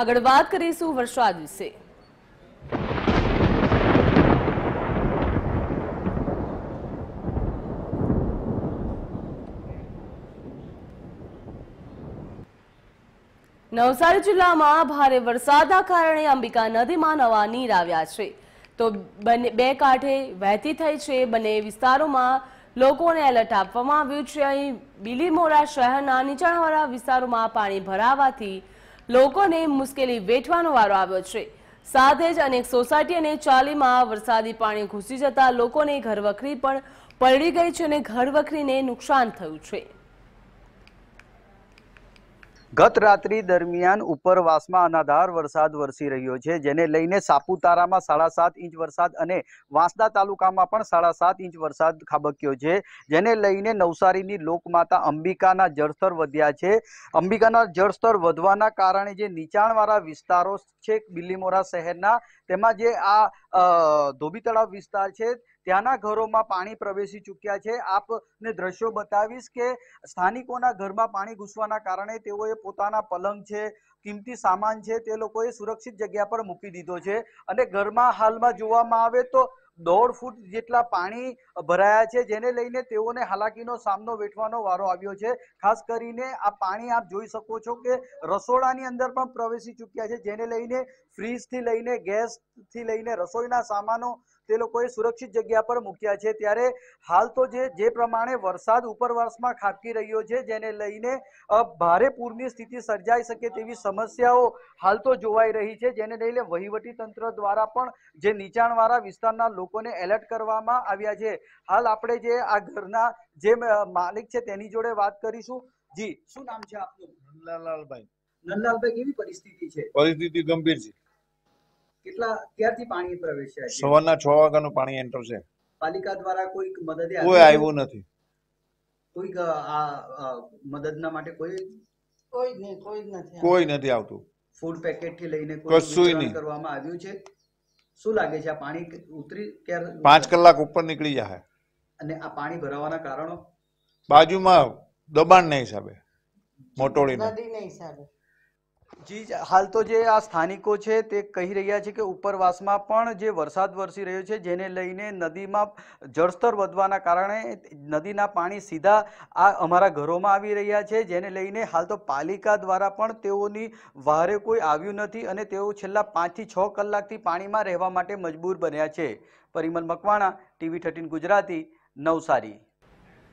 આગળ વાત કરીશું વરસાદ વિશે નવસારી જિલ્લામાં ભારે વરસાદના કારણે અંબિકા નદીમાં નવા નીર આવ્યા છે તો બંને બે કાંઠે વહેતી થઈ છે બંને વિસ્તારોમાં લોકોને એલર્ટ આપવામાં આવ્યું છે અહીં બિલીમોરા શહેરના નીચાણવાળા વિસ્તારોમાં પાણી ભરાવાથી લોકોને મુશ્કેલી વેઠવાનો વારો આવ્યો છે સાથે જ અનેક સોસાયટી અને ચાલીમાં વરસાદી પાણી ઘૂસી જતા લોકોને ઘરવખરી પણ પલળી ગઈ છે અને ઘરવખરીને નુકસાન થયું છે ગત રાત્રી દરમિયાન ઉપરવાસમાં અનાધાર વરસાદ વરસી રહ્યો છે જેને લઈને સાપુતારામાં સાડા સાત ઇંચ વરસાદ અને વાંસદા તાલુકામાં પણ સાડા સાત ઇંચ વરસાદ ખાબક્યો છે જેને લઈને નવસારીની લોકમાતા અંબિકાના જળસ્તર વધ્યા છે અંબિકાના જળસ્તર વધવાના કારણે જે નીચાણવાળા વિસ્તારો છે બિલીમોરા શહેરના તેમાં જે આ ધોબી તળાવ વિસ્તાર છે ત્યાંના ઘરોમાં પાણી પ્રવેશી ચૂક્યા છે આપને દ્રશ્યો બતાવીશ કે સ્થાનિકોના ઘરમાં પાણી ઘૂસવાના કારણે તેઓએ પોતાના પલંગ છે કિંમતી સામાન છે તે લોકોએ સુરક્ષિત જગ્યા પર મૂકી દીધો છે અને ઘરમાં હાલમાં જોવામાં આવે તો દોઢ ફૂટ જેટલા પાણી ભરાયા છે જેને લઈને તેઓને હાલાકીનો સામનો વેઠવાનો વારો આવ્યો છે ખાસ કરીને આ પાણી આપ જોઈ શકો છો કે રસોડાની અંદર પણ પ્રવેશી ચૂક્યા છે જેને લઈને ફ્રીજથી લઈને ગેસથી લઈને રસોઈના સામાનો તે લોકોએ સુરક્ષિત જગ્યા પર મૂક્યા છે ત્યારે હાલ તો જે જે પ્રમાણે વરસાદ ઉપરવાસમાં ખાબકી રહ્યો છે જેને લઈને ભારે પૂરની સ્થિતિ સર્જાઈ શકે તેવી સમસ્યાઓ હાલ તો જોવાઈ રહી છે જેને લઈને વહીવટી તંત્ર દ્વારા પણ જે નીચાણવાળા વિસ્તારના લોકોને એલર્ટ કરવામાં આવ્યા છે હાલ આપણે જે આ ઘરના જે માલિક છે તેની જોડે વાત કરીશું જી શું નામ છે આપનું નંદલાલભાઈ નંદલાલભાઈ કેવી પરિસ્થિતિ છે પરિસ્થિતિ ગંભીર છે કેટલા ક્યારથી પાણી પ્રવેશ્યા સવારના છ વાગ્યાનું પાણી એન્ટર છે પાલિકા દ્વારા કોઈ મદદે કોઈ આવ્યું નથી કોઈ આ મદદના માટે કોઈ કોઈ નહીં કોઈ નથી કોઈ નથી આવતું ફૂડ પેકેટ થી લઈને કશું નહીં કરવામાં આવ્યું છે શું લાગે છે આ પાણી ઉતરી ક્યારે પાંચ કલાક ઉપર નીકળી જાય અને આ પાણી ભરાવાના કારણો બાજુમાં દબાણ દબાણના હિસાબે મોટોળી નદીના હિસાબે જી હાલ તો જે આ સ્થાનિકો છે તે કહી રહ્યા છે કે ઉપરવાસમાં પણ જે વરસાદ વરસી રહ્યો છે જેને લઈને નદીમાં જળસ્તર વધવાના કારણે નદીના પાણી સીધા આ અમારા ઘરોમાં આવી રહ્યા છે જેને લઈને હાલ તો પાલિકા દ્વારા પણ તેઓની વહારે કોઈ આવ્યું નથી અને તેઓ છેલ્લા પાંચથી છ કલાકથી પાણીમાં રહેવા માટે મજબૂર બન્યા છે પરિમલ મકવાણા ટીવી થર્ટીન ગુજરાતી નવસારી